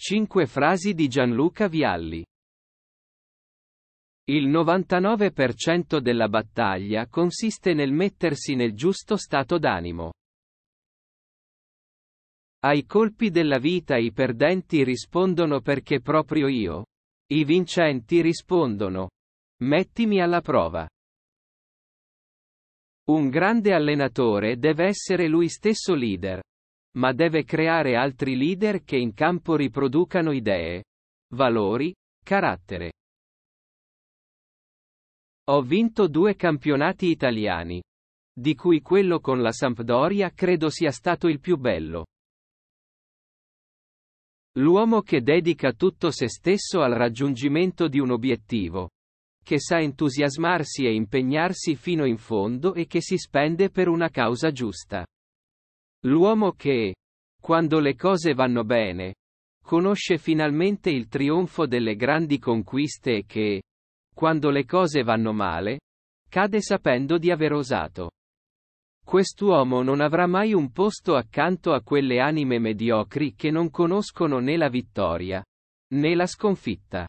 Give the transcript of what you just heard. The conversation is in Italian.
5 frasi di Gianluca Vialli. Il 99% della battaglia consiste nel mettersi nel giusto stato d'animo. Ai colpi della vita i perdenti rispondono perché proprio io. I vincenti rispondono. Mettimi alla prova. Un grande allenatore deve essere lui stesso leader ma deve creare altri leader che in campo riproducano idee, valori, carattere. Ho vinto due campionati italiani, di cui quello con la Sampdoria credo sia stato il più bello. L'uomo che dedica tutto se stesso al raggiungimento di un obiettivo, che sa entusiasmarsi e impegnarsi fino in fondo e che si spende per una causa giusta. L'uomo che, quando le cose vanno bene, conosce finalmente il trionfo delle grandi conquiste e che, quando le cose vanno male, cade sapendo di aver osato. Quest'uomo non avrà mai un posto accanto a quelle anime mediocri che non conoscono né la vittoria, né la sconfitta.